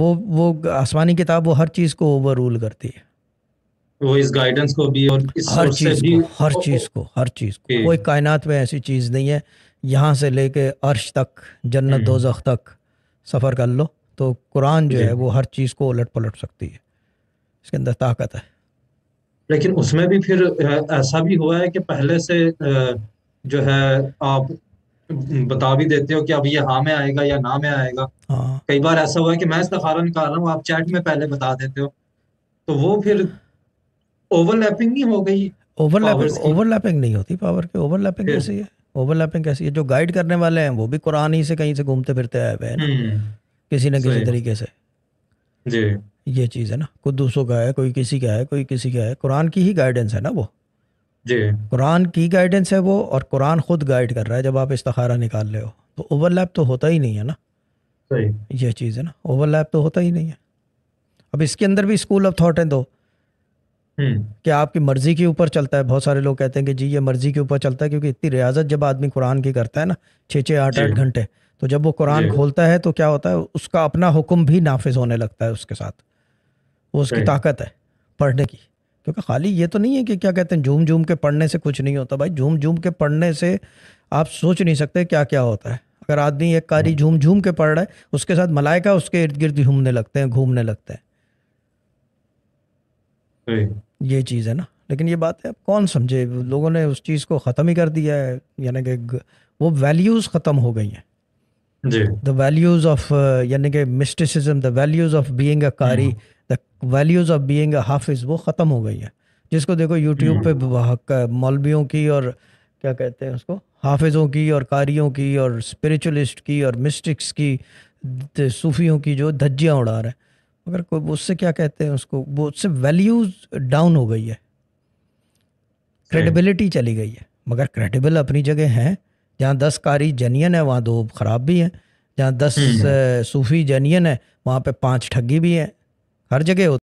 वो वो आसमानी किताब वो हर चीज़ को ओवर रूल करती है वो इस गाइडेंस को भी और इस हर चीज़ को हर चीज़ को हर चीज़ को कोई कायनात में ऐसी चीज़ नहीं है यहाँ से लेके अर्श तक जन्नत हम्म। दोजख तक सफ़र कर लो तो कुरान जो है वो हर चीज़ को उलट पलट सकती है इसके अंदर ताकत है लेकिन उसमें भी फिर ऐसा भी हुआ है कि पहले से जो है आप बता भी देते हो कि अब ये हाँ में आएगा या ना में आएगा हाँ। कई बार ऐसा हुआ है कि मैं इस्तारा निकाल रहा हूँ आप चैट में पहले बता देते हो तो वो फिर ओवरलैपिंग नहीं हो गई ओवरलैपिंग ओवरलैपिंग नहीं होती पावर के ओवरलैपिंग कैसी है ओवरलैपिंग कैसी है जो गाइड करने वाले हैं वो भी कुरान ही से कहीं से घूमते फिरते आए हुए हैं हम्म। किसी न किसी तरीके से जी ये चीज़ है ना कोई दूसरों का है कोई किसी का है कोई किसी का है कुरान की ही गाइडेंस है ना वो जी कुरान की गाइडेंस है वो और कुरान खुद गाइड कर रहा है जब आप इस्तखारा निकाल रहे हो तो ओवरलैप तो होता ही नहीं है ना सही ये चीज़ है ना ओवरलैप तो होता ही नहीं है अब इसके अंदर भी स्कूल ऑफ थॉट हैं दो हम्म। कि आपकी मर्ज़ी के ऊपर चलता है बहुत सारे लोग कहते हैं कि जी ये मर्ज़ी के ऊपर चलता है क्योंकि इतनी रियाजत जब आदमी कुरान की करता है ना छः छः आठ आठ घंटे तो जब वो कुरान खोलता है तो क्या होता है उसका अपना हुक्म भी नाफिज होने लगता है उसके साथ वो उसकी ताकत है पढ़ने की क्योंकि खाली ये तो नहीं है कि क्या कहते हैं झूम झूम के पढ़ने से कुछ नहीं होता भाई झूम झूम के पढ़ने से आप सोच नहीं सकते क्या क्या होता है अगर आदमी एक कारी झूम हम्म। झूम के पढ़ रहा है उसके साथ मलाइका उसके इर्द गिर्द घूमने लगते हैं घूमने लगते हैं ये चीज़ है ना लेकिन ये बात है अब कौन समझे लोगों ने उस चीज़ को ख़त्म ही कर दिया है यानी कि वो वैल्यूज़ ख़त्म हो गई हैं द वैल्यूज़ ऑफ यानी कि mysticism the values of being a qari the values of being a hafiz वो ख़त्म हो गई है जिसको देखो यूट्यूब हम्म। पे मौलवियों की और क्या कहते हैं उसको हाफिज़ों की और कारियों की और स्पिरिचुअलिस्ट की और मिस्टिक्स की सूफियों की जो धज्जियाँ उड़ा रहे हैं मगर कोई उससे क्या कहते हैं उसको वो उससे वैल्यूज़ डाउन हो गई है क्रेडिबिलिटी चली गई है मगर क्रेडिबल अपनी जगह हैं जहाँ दस कारी जनियन है वहाँ दो ख़राब भी हैं जहाँ दस हम्म। सूफी जनियन है वहाँ पे पांच ठगी भी हैं हर जगह होती